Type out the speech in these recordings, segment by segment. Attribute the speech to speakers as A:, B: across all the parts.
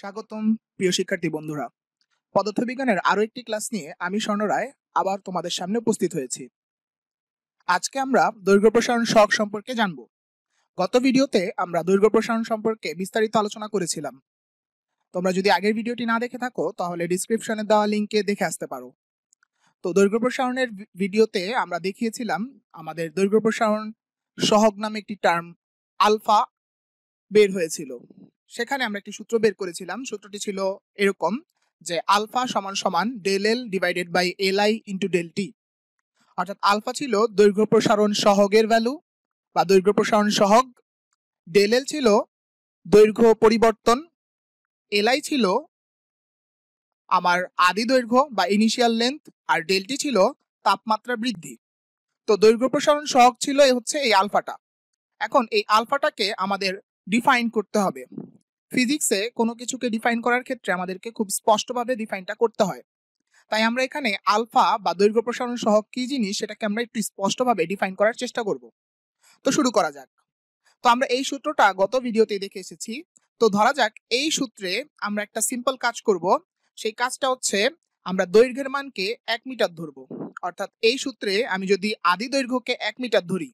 A: স্বাগতম প্রিয় শিক্ষার্থী বন্ধুরা পদার্থবিজ্ঞানের আরও একটি ক্লাস নিয়ে আমি স্বর্ণরায় আবার তোমাদের সামনে উপস্থিত হয়েছি আজকে আমরা দৈর্ঘ্য প্রসারণ শখ সম্পর্কে জানব গত ভিডিওতে আমরা দৈর্ঘ্য প্রসারণ সম্পর্কে বিস্তারিত আলোচনা করেছিলাম তোমরা যদি আগের ভিডিওটি না দেখে থাকো তাহলে ডিসক্রিপশনে দেওয়া লিঙ্কে দেখে আসতে পারো তো দৈর্ঘ্য প্রসারণের ভিডিওতে আমরা দেখিয়েছিলাম আমাদের দৈর্ঘ্য প্রসারণ সহগ নামে একটি টার্ম আলফা বের হয়েছিল সেখানে আমরা একটি সূত্র বের করেছিলাম সূত্রটি ছিল এরকম যে আলফা সমান সমান del L divided by L I into del T অর্থাৎ আলফা ছিল দৈর্ঘ্য প্রসারণ সহগের ভ্যালু বা দৈর্ঘ্য প্রসারণ সহগ ডেল এল ছিল দৈর্ঘ্য পরিবর্তন এলআই ছিল আমার আদি দৈর্ঘ্য বা ইনিশিয়াল লেন্থ আর ডেলটি ছিল তাপমাত্রা বৃদ্ধি তো দৈর্ঘ্য প্রসারণ সহগ ছিল হচ্ছে এই আলফাটা এখন এই আলফাটাকে আমাদের ডিফাইন করতে হবে ফিজিক্সে কোনো কিছুকে ডিফাইন করার ক্ষেত্রে আমাদেরকে খুব স্পষ্টভাবে ডিফাইনটা করতে হয় তাই আমরা এখানে আলফা বা দৈর্ঘ্য প্রসারণ সহ কি জিনিস সেটাকে আমরা একটু স্পষ্টভাবে ডিফাইন করার চেষ্টা করব তো শুরু করা যাক তো আমরা এই সূত্রটা গত ভিডিওতে দেখে এসেছি তো ধরা যাক এই সূত্রে আমরা একটা সিম্পল কাজ করব সেই কাজটা হচ্ছে আমরা দৈর্ঘ্যের মানকে এক মিটার ধরব অর্থাৎ এই সূত্রে আমি যদি আদি দৈর্ঘ্যকে এক মিটার ধরি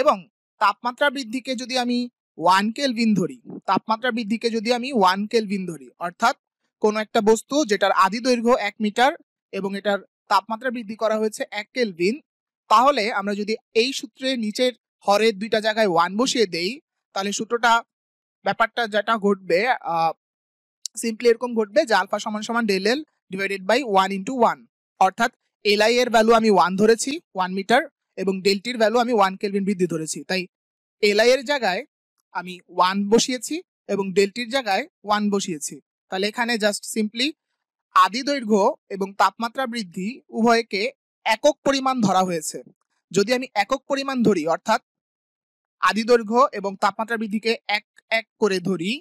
A: এবং তাপমাত্রা বৃদ্ধিকে যদি আমি ওয়ান কেলভিন ধরি তাপমাত্রা বৃদ্ধিকে যদি আমি ওয়ান কেলভিন ধরি অর্থাৎ কোনো একটা বস্তু যেটার আদি দৈর্ঘ্য এক মিটার এবং এটার তাপমাত্রা বৃদ্ধি করা হয়েছে এক কেলভিন তাহলে আমরা যদি এই সূত্রে নিচের হরের দুইটা জায়গায় ওয়ান বসিয়ে দেই তাহলে সূত্রটা ব্যাপারটা যেটা ঘটবে সিম্পলি এরকম ঘটবে যে আলফা সমান সমান del L divided by one into one অর্থাৎ এলআই এর ভ্যালু আমি ওয়ান ধরেছি ওয়ান মিটার এবং ডেলটির ভ্যালু আমি ওয়ান কেলভিন বৃদ্ধি ধরেছি তাই এলআই এর জায়গায় আমি ওয়ান বসিয়েছি এবং ডেলটির জায়গায় ওয়ান বসিয়েছি তাহলে এখানে জাস্ট সিম্পলি আদি দৈর্ঘ্য এবং তাপমাত্রা বৃদ্ধি উভয়কে একক পরিমাণ ধরা হয়েছে যদি আমি একক পরিমাণ ধরি অর্থাৎ আদি দৈর্ঘ্য এবং তাপমাত্রা বৃদ্ধিকে এক এক করে ধরি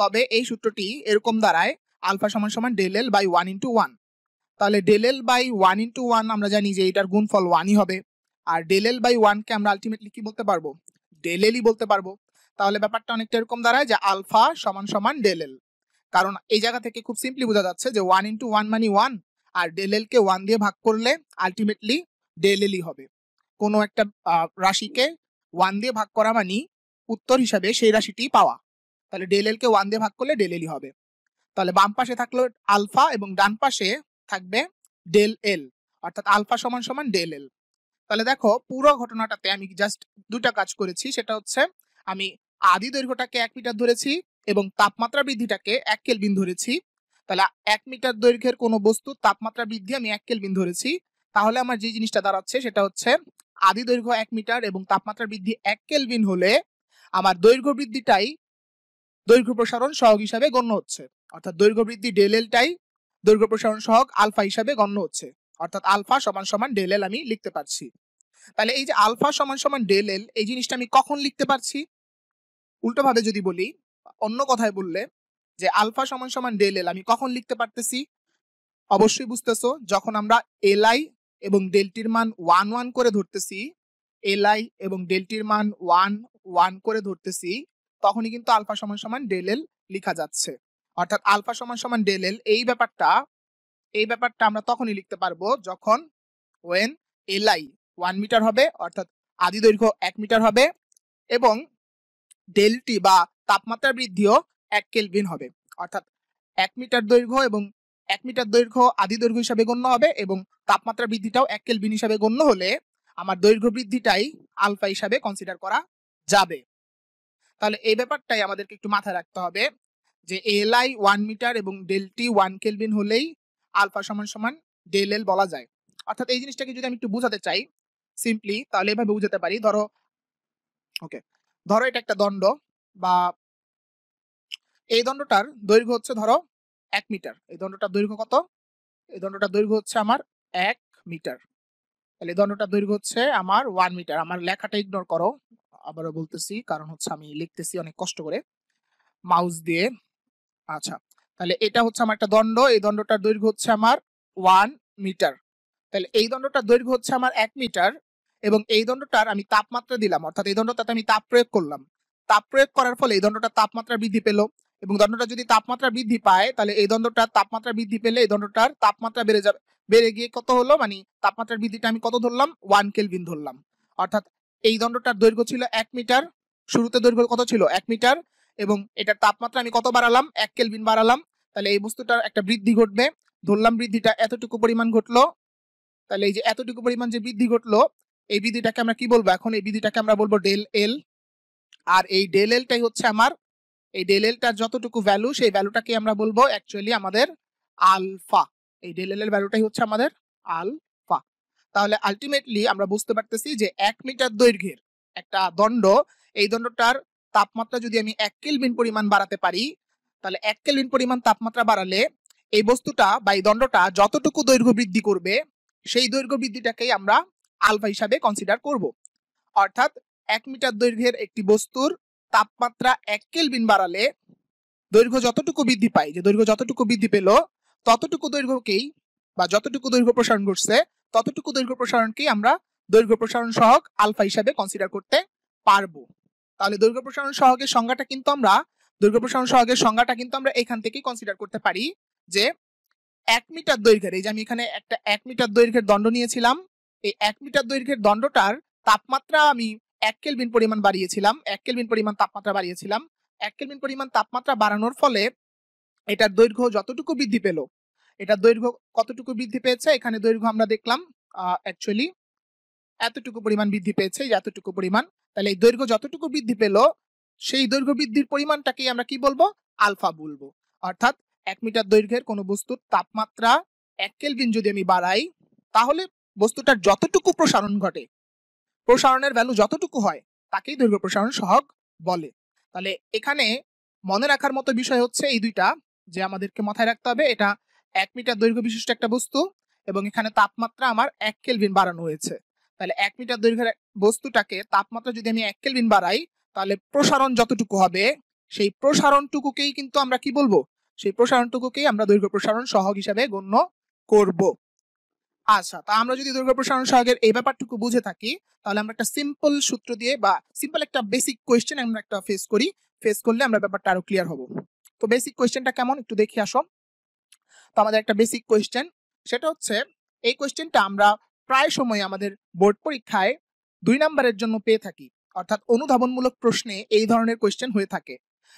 A: তবে এই সূত্রটি এরকম দাঁড়ায় আলফা সমান সমান del L by one into one তাহলে del L by one into one আমরা জানি যে এটার গুণফল ওয়ানই হবে আর ডেল এল বাই ওয়ানকে আমরা আলটিমেটলি কি বলতে পারবো ডেল এলই বলতে পারবো তাহলে ব্যাপারটা অনেকটা এরকম দাঁড়ায় যে আলফা সমান সমান ডেল এল কারণ এই জায়গা থেকে খুব সিম্পলি বোঝা যাচ্ছে যে ওয়ান ইন্টু ওয়ান মানে ওয়ান আর ডেল এল কে ওয়ান দিয়ে ভাগ করলে আলটিমেটলি ডেল এলই হবে কোনো একটা রাশিকে ওয়ান দিয়ে ভাগ করা মানে উত্তর হিসাবে সেই রাশিটি পাওয়া তাহলে ডেল এল কে ওয়ান দিয়ে ভাগ করলে ডেল এলই হবে তাহলে বাম পাশে থাকলো আলফা এবং ডান পাশে থাকবে ডেল এল অর্থাৎ আলফা সমান সমান ডেল এল তাহলে দেখো পুরো ঘটনাটাতে আমি জাস্ট দুটা কাজ করেছি সেটা হচ্ছে আমি আদি দৈর্ঘ্যটাকে এক মিটার ধরেছি এবং তাপমাত্রা বৃদ্ধিটাকে এক কেলবিন ধরেছি তাহলে এক মিটার দৈর্ঘ্যের কোনো বস্তু তাপমাত্রা বৃদ্ধি আমি এক কেলবিন ধরেছি তাহলে আমার যে জিনিসটা দাঁড়াচ্ছে সেটা হচ্ছে আদি দৈর্ঘ্য এক মিটার এবং তাপমাত্রা বৃদ্ধি এক কেলবিন হলে আমার দৈর্ঘ্য বৃদ্ধিটাই দৈর্ঘ্য প্রসারণ সহগ হিসাবে গণ্য হচ্ছে অর্থাৎ দৈর্ঘ্য বৃদ্ধি ডেলেলটাই দৈর্ঘ্য প্রসারণ সহগ আলফা হিসাবে গণ্য হচ্ছে অর্থাৎ আলফা সমান সমান ডেলেল আমি লিখতে পারছি তাহলে এই যে আলফা সমান সমান ডেল এল এই জিনিসটা আমি কখন লিখতে পারছি উল্টোভাবে যদি বলি অন্য কথায় বললে যে আলফা সমান সমান ডেল এল আমি কখন লিখতে পারতেছি অবশ্যই বুঝতেছো যখন আমরা এলআই এবং ডেলটির মান ওয়ান ওয়ান করে ধরতেছি এলআই এবং ডেলটির মান ওয়ান ওয়ান করে ধরতেছি তখনই কিন্তু আলফা সমান সমান ডেল এল লিখা যাচ্ছে অর্থাৎ আলফা সমান সমান ডেল এল এই ব্যাপারটা এই ব্যাপারটা আমরা তখনই লিখতে পারবো যখন ওয়েন এলআই ওয়ান মিটার হবে অর্থাৎ আদি দৈর্ঘ্য এক মিটার হবে এবং ডেলটি বা তাপমাত্রা বৃদ্ধিও এক কেলভিন হবে অর্থাৎ এক মিটার দৈর্ঘ্য এবং এক মিটার দৈর্ঘ্য আদি দৈর্ঘ্য হিসাবে গণ্য হবে এবং তাপমাত্রা বৃদ্ধিটাও এক কেলভিন হিসাবে গণ্য হলে আমার দৈর্ঘ্য বৃদ্ধিটাই আলফা হিসাবে কনসিডার করা যাবে তাহলে এই ব্যাপারটাই আমাদেরকে একটু মাথায় রাখতে হবে যে এল আই ওয়ান মিটার এবং ডেলটি ওয়ান কেলভিন হলেই আলফা সমান সমান ডেল এল বলা যায় অর্থাৎ এই জিনিসটাকে যদি আমি একটু বোঝাতে চাই সিম্পলি তাহলে এভাবে বুঝাতে পারি ধরো ওকে ধরো এটা একটা দণ্ড বা এই দণ্ডটার দৈর্ঘ্য হচ্ছে ধরো এক মিটার এই দণ্ডটার দৈর্ঘ্য কত এই দণ্ডটার দৈর্ঘ্য হচ্ছে আমার এক মিটার তাহলে দণ্ডটার দৈর্ঘ্য হচ্ছে আমার ওয়ান মিটার আমার লেখাটা ইগনোর করো আবারও বলতেছি কারণ হচ্ছে আমি লিখতেছি অনেক কষ্ট করে মাউস দিয়ে আচ্ছা তাহলে এটা হচ্ছে আমার একটা দণ্ড এই দণ্ডটার দৈর্ঘ্য হচ্ছে আমার ওয়ান মিটার তাহলে এই দণ্ডটার দৈর্ঘ্য হচ্ছে আমার এক মিটার এবং এই দণ্ডটার আমি তাপমাত্রা দিলাম অর্থাৎ এই দণ্ডটাতে আমি তাপ প্রয়োগ করলাম তাপ প্রয়োগ করার ফলে এই দণ্ডটার তাপমাত্রা বৃদ্ধি পেল এবং দণ্ডটা যদি তাপমাত্রা বৃদ্ধি পায় তাহলে এই দণ্ডটার তাপমাত্রা বৃদ্ধি পেলে এই দণ্ডটার তাপমাত্রা বেড়ে যাবে বেড়ে গিয়ে কত হলো মানে তাপমাত্রার বৃদ্ধিটা আমি কত ধরলাম ওয়ান কেলভিন ধরলাম অর্থাৎ এই দণ্ডটার দৈর্ঘ্য ছিল এক মিটার শুরুতে দৈর্ঘ্য কত ছিল এক মিটার এবং এটার তাপমাত্রা আমি কত বাড়ালাম এক কেলভিন বাড়ালাম তাহলে এই বস্তুটার একটা বৃদ্ধি ঘটবে ধরলাম বৃদ্ধিটা এতটুকু পরিমাণ ঘটলো তাহলে এই যে এতটুকু পরিমাণ যে বৃদ্ধি ঘটলো এই বৃদ্ধিটাকে আমরা কি বলবো এখন এই বৃদ্ধিটাকে আমরা বলবো ডেল এল আর এই ডেল এলটাই হচ্ছে আমার এই ডেল এলটার যতটুকু ভ্যালু সেই ভ্যালুটাকে আমরা বলবো অ্যাকচুয়ালি আমাদের আলফা এই ডেল এল এর ভ্যালুটাই হচ্ছে আমাদের আলফা তাহলে আলটিমেটলি আমরা বুঝতে পারতেছি যে এক মিটার দৈর্ঘ্যের একটা দণ্ড এই দণ্ডটার তাপমাত্রা যদি আমি এক কেলভিন পরিমাণ বাড়াতে পারি তাহলে এক কেলভিন পরিমাণ তাপমাত্রা বাড়ালে এই বস্তুটা বা এই দণ্ডটা যতটুকু দৈর্ঘ্য বৃদ্ধি করবে সেই দৈর্ঘ্য বৃদ্ধিটাকেই আমরা আলফা হিসাবে কনসিডার করব অর্থাৎ এক মিটার দৈর্ঘ্যের একটি বস্তুর তাপমাত্রা এক কেলভিন বাড়ালে দৈর্ঘ্য যতটুকু বৃদ্ধি পায় যে দৈর্ঘ্য যতটুকু বৃদ্ধি পেল ততটুকু দৈর্ঘ্যকেই বা যতটুকু দৈর্ঘ্য প্রসারণ ঘটছে ততটুকু দৈর্ঘ্য প্রসারণকেই আমরা দৈর্ঘ্য প্রসারণ সহক আলফা হিসাবে কনসিডার করতে পারবো তাহলে দৈর্ঘ্য প্রসারণ সহকের সংজ্ঞাটা কিন্তু আমরা দৈর্ঘ্য প্রসারণ সহকের সংজ্ঞাটা কিন্তু আমরা এখান থেকেই কনসিডার করতে পারি যে এক মিটার দৈর্ঘ্যের এই যে আমি এখানে একটা এক মিটার দৈর্ঘ্যের দণ্ড নিয়েছিলাম এই এক মিটার দৈর্ঘ্যের দণ্ডটার তাপমাত্রা আমি এক কেলবিন পরিমাণ বাড়িয়েছিলাম এক কেলবিন পরিমাণ তাপমাত্রা বাড়িয়েছিলাম এক কেলবিন পরিমাণ তাপমাত্রা বাড়ানোর ফলে এটার দৈর্ঘ্য যতটুকু বৃদ্ধি পেল এটার দৈর্ঘ্য কতটুকু বৃদ্ধি পেয়েছে এখানে দৈর্ঘ্য আমরা দেখলাম অ্যাকচুয়ালি এতটুকু পরিমাণ বৃদ্ধি পেয়েছে এতটুকু পরিমাণ তাহলে এই দৈর্ঘ্য যতটুকু বৃদ্ধি পেল সেই দৈর্ঘ্য বৃদ্ধির পরিমাণটাকেই আমরা কি বলবো আলফা বলবো অর্থাৎ এক মিটার দৈর্ঘ্যের কোনো বস্তুর তাপমাত্রা এক কেলভিন যদি আমি বাড়াই তাহলে বস্তুটার যতটুকু প্রসারণ ঘটে প্রসারণের ভ্যালু যতটুকু হয় তাকেই দৈর্ঘ্য প্রসারণ সহগ বলে তাহলে এখানে মনে রাখার মতো বিষয় হচ্ছে এই দুইটা যে আমাদেরকে মাথায় রাখতে হবে এটা এক মিটার দৈর্ঘ্য বিশিষ্ট একটা বস্তু এবং এখানে তাপমাত্রা আমার এক কেলভিন বাড়ানো হয়েছে তাহলে এক মিটার দৈর্ঘ্যের বস্তুটাকে তাপমাত্রা যদি আমি এক কেলভিন বাড়াই তাহলে প্রসারণ যতটুকু হবে সেই প্রসারণটুকুকেই কিন্তু আমরা কি বলবো সেই প্রসারণটুকুকেই আমরা দৈর্ঘ্য প্রসারণ সহগ হিসাবে গণ্য করব আচ্ছা তা আমরা যদি দৈর্ঘ্য প্রসারণ সহগের এই ব্যাপারটুকু বুঝে থাকি তাহলে আমরা একটা সিম্পল সূত্র দিয়ে বা সিম্পল একটা বেসিক কোয়েশ্চেন আমরা একটা ফেস করি ফেস করলে আমরা ব্যাপারটা আরো ক্লিয়ার হব তো বেসিক কোয়েশ্চেনটা কেমন একটু দেখে আসো তো আমাদের একটা বেসিক কোয়েশ্চেন সেটা হচ্ছে এই কোয়েশ্চেনটা আমরা প্রায় সময় আমাদের বোর্ড পরীক্ষায় দুই নাম্বারের জন্য পেয়ে থাকি অর্থাৎ অনুধাবনমূলক প্রশ্নে এই ধরনের কোয়েশ্চেন হয়ে থাকে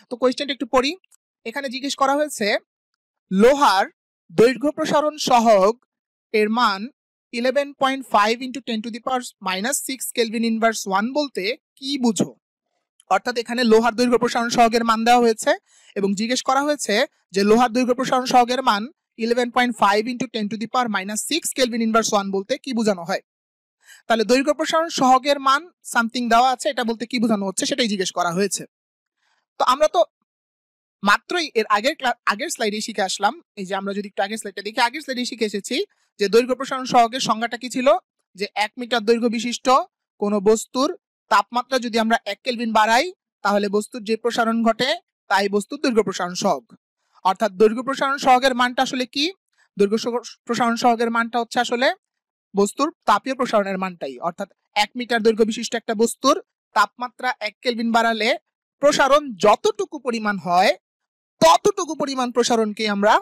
A: তো কোয়েশ্চেনটা একটু পড়ি এখানে জিজ্ঞেস করা হয়েছে লোহার দৈর্ঘ্য প্রসারণ সহগ এর মান eleven point five into ten to the power minus six kelvin inverse one বলতে কি বুঝো অর্থাৎ এখানে লোহার দৈর্ঘ্য প্রসারণ সহগের মান দেওয়া হয়েছে এবং জিজ্ঞেস করা হয়েছে যে লোহার দৈর্ঘ্য প্রসারণ সহগের মান eleven point five into ten to the power minus six kelvin inverse one বলতে কি বোঝানো হয় তাহলে দৈর্ঘ্য প্রসারণ সহগের মান সামথিং দেওয়া আছে এটা বলতে কি বোঝানো হচ্ছে সেটাই জিজ্ঞেস করা হয়েছে তো আমরা তো মাত্রই এর আগের আগের স্লাইডে শিখে আসলাম এই যে আমরা যদি একটু আগের স্লাইডটা দেখি আগের স্লাইডে শিখে এসেছি যে দৈর্ঘ্য প্রসারণ সহগের সংজ্ঞাটা কি ছিল যে এক মিটার দৈর্ঘ্য বিশিষ্ট কোনো বস্তুর তাপমাত্রা যদি আমরা এক কেলভিন বাড়াই তাহলে বস্তুর যে প্রসারণ ঘটে তাই বস্তুর দৈর্ঘ্য প্রসারণ সহগ অর্থাৎ দৈর্ঘ্য প্রসারণ সহগের মানটা আসলে কি দৈর্ঘ্য প্রসারণ সহগের মানটা হচ্ছে আসলে বস্তুর তাপীয় প্রসারণের মানটাই অর্থাৎ এক মিটার দৈর্ঘ্য বিশিষ্ট একটা বস্তুর তাপমাত্রা এক কেলভিন বাড়ালে প্রসারণ যতটুকু পরিমাণ হয় ততটুকু পরিমাণ প্রসারণকে আমরা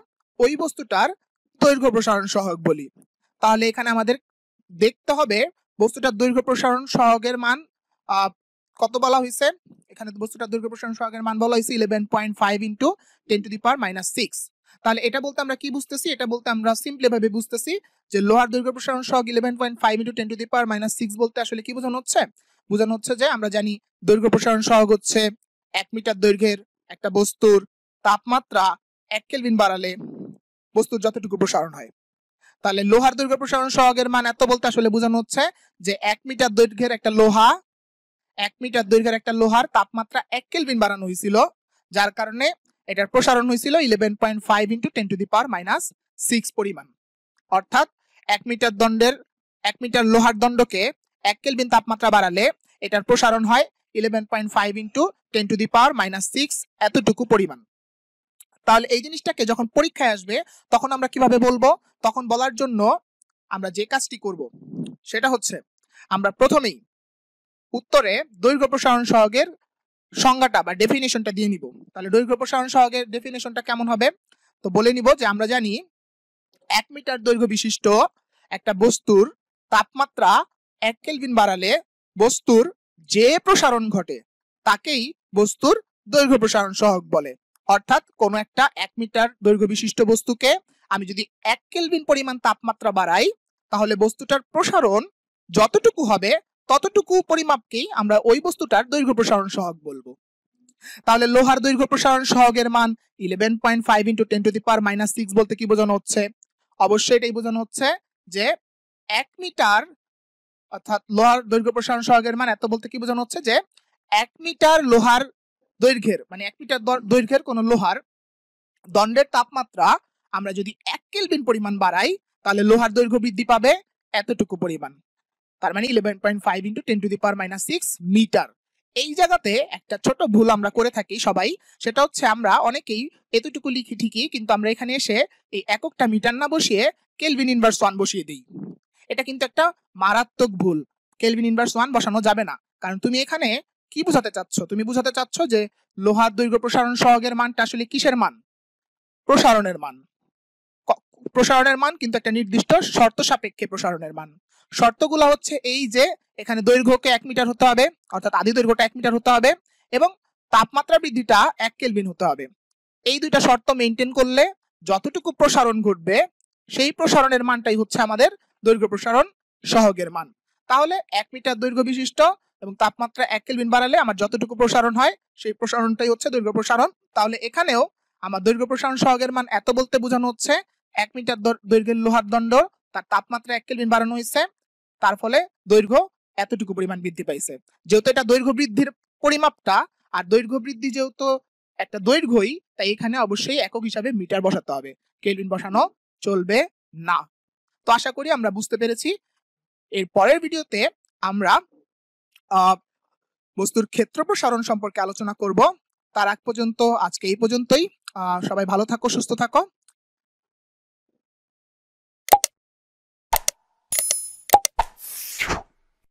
A: ওই বস্তুটার দৈর্ঘ্য প্রসারণ সহগ বলি তাহলে এখানে আমাদের দেখতে হবে বস্তুটার দৈর্ঘ্য প্রসারণ সহগের মান কত বলা হয়েছে এখানে বস্তুটার দৈর্ঘ্য প্রসারণ সহগের মান বলা হয়েছে eleven point five into ten to the power minus six তাহলে এটা বলতে আমরা কি বুঝতেছি এটা বলতে আমরা সিম্পলি ভাবে বুঝতেছি যে লোহার দৈর্ঘ্য প্রসারণ সহগ eleven point five into ten to the power minus six বলতে আসলে কি বোঝানো হচ্ছে বোঝানো হচ্ছে যে আমরা জানি দৈর্ঘ্য প্রসারণ সহগ হচ্ছে এক মিটার দৈর্ঘ্যের একটা বস্তুর তাপমাত্রা এক কেলভিন বাড়ালে বস্তুর যতটুকু প্রসারণ হয় তাহলে লোহার দৈর্ঘ্য প্রসারণ সহগের মান এত বলতে আসলে বোঝানো হচ্ছে যে এক মিটার দৈর্ঘ্যের একটা লোহা এক মিটার দৈর্ঘ্যের একটা লোহার তাপমাত্রা এক কেলভিন বাড়ানো হয়েছিল যার কারণে এটার প্রসারণ হয়েছিল eleven point five into ten to the power minus six পরিমাণ অর্থাৎ এক মিটার দণ্ডের এক মিটার লোহার দণ্ডকে এক কেলভিন তাপমাত্রা বাড়ালে এটার প্রসারণ হয় eleven point five into ten to the power minus six এতটুকু পরিমাণ তাহলে এই জিনিসটাকে যখন পরীক্ষায় আসবে তখন আমরা কিভাবে বলবো তখন বলার জন্য আমরা যে কাজটি করব সেটা হচ্ছে আমরা প্রথমেই উত্তরে দৈর্ঘ্য প্রসারণ সহগের সংজ্ঞাটা বা ডেফিনেশনটা দিয়ে নিব তাহলে দৈর্ঘ্য প্রসারণ সহগের ডেফিনেশনটা কেমন হবে তো বলে নিব যে আমরা জানি এক মিটার দৈর্ঘ্য বিশিষ্ট একটা বস্তুর তাপমাত্রা এক কেলভিন বাড়ালে বস্তুর যে প্রসারণ ঘটে তাকেই বস্তুর দৈর্ঘ্য প্রসারণ সহগ বলে অর্থাৎ কোনো একটা এক মিটার দৈর্ঘ্য বিশিষ্ট বস্তুকে আমি যদি এক কেলভিন পরিমাণ তাপমাত্রা বাড়াই তাহলে বস্তুটার প্রসারণ যতটুকু হবে ততটুকু পরিমাপকেই আমরা ওই বস্তুটার দৈর্ঘ্য প্রসারণ সহগ বলবো তাহলে লোহার দৈর্ঘ্য প্রসারণ সহগের মান eleven point five into ten to the power minus six বলতে কি বোঝানো হচ্ছে অবশ্যই এটাই বোঝানো হচ্ছে যে এক মিটার অর্থাৎ লোহার দৈর্ঘ্য প্রসারণ সহগের মান এত বলতে কি বোঝানো হচ্ছে যে এক মিটার লোহার দৈর্ঘ্যের মানে এক মিটার দৈর্ঘ্যের কোনো লোহার দণ্ডের তাপমাত্রা আমরা যদি এক কেলভিন পরিমাণ বাড়াই তাহলে লোহার দৈর্ঘ্য বৃদ্ধি পাবে এতটুকু পরিমাণ তার মানে eleven point five into ten to the power minus six metre এই জায়গাতে একটা ছোট ভুল আমরা করে থাকি সবাই সেটা হচ্ছে আমরা অনেকেই এতটুকু লিখি ঠিকই কিন্তু আমরা এখানে এসে এই এককটা মিটার না বসিয়ে কেলভিন ইনভার্স ওয়ান বসিয়ে দিই এটা কিন্তু একটা মারাত্মক ভুল কেলভিন ইনভার্স ওয়ান বসানো যাবে না কারণ তুমি এখানে কি বুঝাতে চাচ্ছ তুমি বুঝাতে চাচ্ছ যে লোহার দৈর্ঘ্য প্রসারণ সহগের মানটা আসলে কিসের মান প্রসারণের মান প্রসারণের মান কিন্তু একটা নির্দিষ্ট শর্ত সাপেক্ষে প্রসারণের মান শর্তগুলো হচ্ছে এই যে এখানে দৈর্ঘ্যকে এক মিটার হতে হবে অর্থাৎ আদি দৈর্ঘ্যটা এক মিটার হতে হবে এবং তাপমাত্রা বৃদ্ধিটা এক কেলভিন হতে হবে এই দুইটা শর্ত মেনটেন করলে যতটুকু প্রসারণ ঘটবে সেই প্রসারণের মানটাই হচ্ছে আমাদের দৈর্ঘ্য প্রসারণ সহগের মান তাহলে এক মিটার দৈর্ঘ্য বিশিষ্ট এবং তাপমাত্রা এক কেলভিন বাড়ালে আমার যতটুকু প্রসারণ হয় সেই প্রসারণটাই হচ্ছে দৈর্ঘ্য প্রসারণ তাহলে এখানেও আমার দৈর্ঘ্য প্রসারণ সহগের মান এত বলতে বোঝানো হচ্ছে এক মিটার দৈর্ঘ্যের লোহার দণ্ড তার তাপমাত্রা এক কেলভিন বাড়ানো হয়েছে তার ফলে দৈর্ঘ্য এতটুকু পরিমাণ বৃদ্ধি পাইছে যেহেতু এটা দৈর্ঘ্য বৃদ্ধির পরিমাপটা আর দৈর্ঘ্য বৃদ্ধি যেহেতু একটা দৈর্ঘ্যই তাই এখানে অবশ্যই একক হিসাবে মিটার বসাতে হবে কেলভিন বসানো চলবে না তো আশা করি আমরা বুঝতে পেরেছি এর পরের ভিডিওতে আমরা বস্তুর ক্ষেত্র প্রসারণ সম্পর্কে আলোচনা করব তার আগ পর্যন্ত আজকে এই পর্যন্তই সবাই ভালো থাকো সুস্থ থাকো